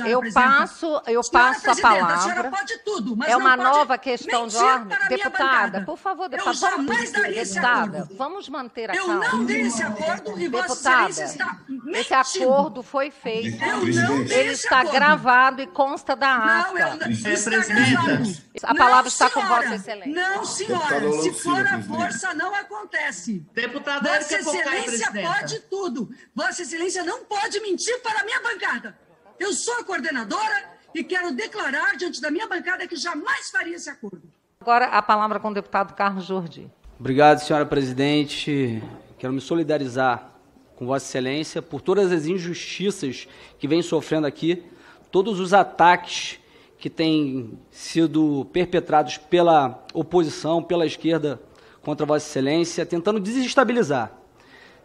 eu passo, eu senhora passo a palavra. A senhora pode tudo, mas é uma pode nova questão de ordem, deputada. Por favor, deputada, eu jamais daria esse acordo. Vamos manter a eu calma. Eu não dei esse acordo e deputada, Vossa está mentindo. Esse acordo foi feito. Eu não Ele está acordo. gravado e consta da ata. Não, eu não... É, presidenta. A palavra não, está com Vossa Excelência. Não, senhora. Se for a força, não acontece. Deputada, Vossa Excelência pode tudo. Vossa Excelência não pode mentir para a minha bancada. Eu sou a coordenadora e quero declarar diante da minha bancada que jamais faria esse acordo. Agora a palavra com o deputado Carlos Jordi. Obrigado, senhora presidente. Quero me solidarizar com Vossa Excelência por todas as injustiças que vem sofrendo aqui, todos os ataques que têm sido perpetrados pela oposição, pela esquerda contra Vossa Excelência, tentando desestabilizar,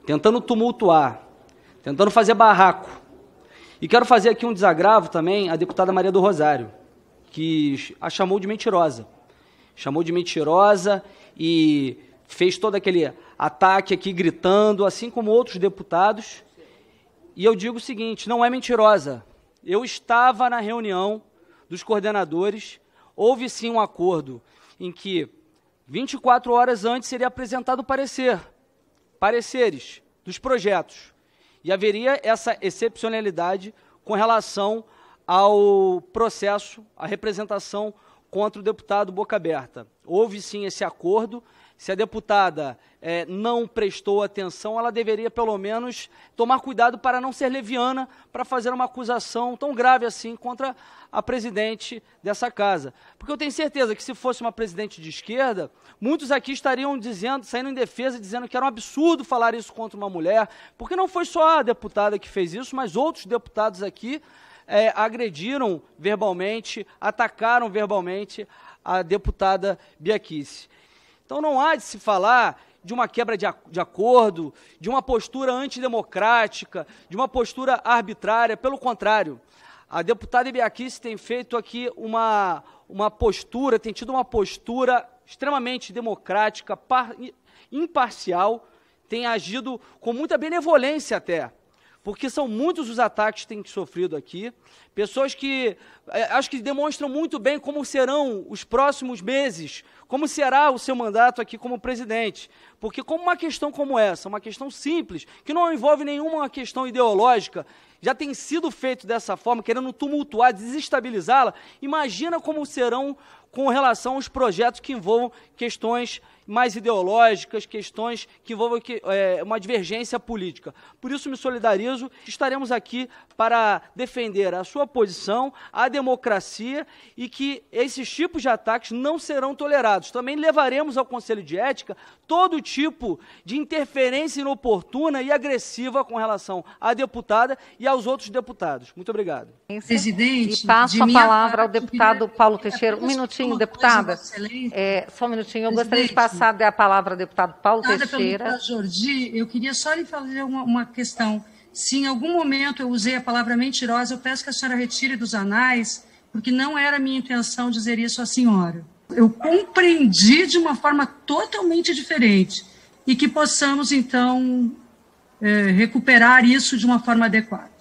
tentando tumultuar, tentando fazer barraco e quero fazer aqui um desagravo também à deputada Maria do Rosário, que a chamou de mentirosa. Chamou de mentirosa e fez todo aquele ataque aqui gritando, assim como outros deputados. E eu digo o seguinte: não é mentirosa. Eu estava na reunião dos coordenadores, houve sim um acordo em que 24 horas antes seria apresentado o parecer, pareceres dos projetos. E haveria essa excepcionalidade com relação ao processo, à representação contra o deputado Boca Aberta. Houve sim esse acordo se a deputada é, não prestou atenção, ela deveria pelo menos tomar cuidado para não ser leviana para fazer uma acusação tão grave assim contra a presidente dessa casa. Porque eu tenho certeza que se fosse uma presidente de esquerda, muitos aqui estariam dizendo, saindo em defesa, dizendo que era um absurdo falar isso contra uma mulher, porque não foi só a deputada que fez isso, mas outros deputados aqui é, agrediram verbalmente, atacaram verbalmente a deputada Biaquice. Então não há de se falar de uma quebra de, de acordo, de uma postura antidemocrática, de uma postura arbitrária. Pelo contrário, a deputada Ibiaquice tem feito aqui uma, uma postura, tem tido uma postura extremamente democrática, par, imparcial, tem agido com muita benevolência até porque são muitos os ataques que têm sofrido aqui. Pessoas que é, acho que demonstram muito bem como serão os próximos meses, como será o seu mandato aqui como presidente. Porque como uma questão como essa, uma questão simples, que não envolve nenhuma questão ideológica, já tem sido feito dessa forma, querendo tumultuar, desestabilizá-la, imagina como serão com relação aos projetos que envolvam questões mais ideológicas, questões que envolvam é, uma divergência política. Por isso, me solidarizo, estaremos aqui para defender a sua posição, a democracia e que esses tipos de ataques não serão tolerados. Também levaremos ao Conselho de Ética todo tipo de interferência inoportuna e agressiva com relação à deputada e aos outros deputados. Muito obrigado. Presidente, e passo a palavra ao deputado Paulo Teixeira. Um minutinho, deputada. É, só um minutinho. Eu gostaria de passar a palavra ao deputado Paulo Teixeira. Jordi, eu queria só lhe fazer uma, uma questão. Se em algum momento eu usei a palavra mentirosa, eu peço que a senhora retire dos anais, porque não era minha intenção dizer isso à senhora. Eu compreendi de uma forma totalmente diferente e que possamos, então, é, recuperar isso de uma forma adequada.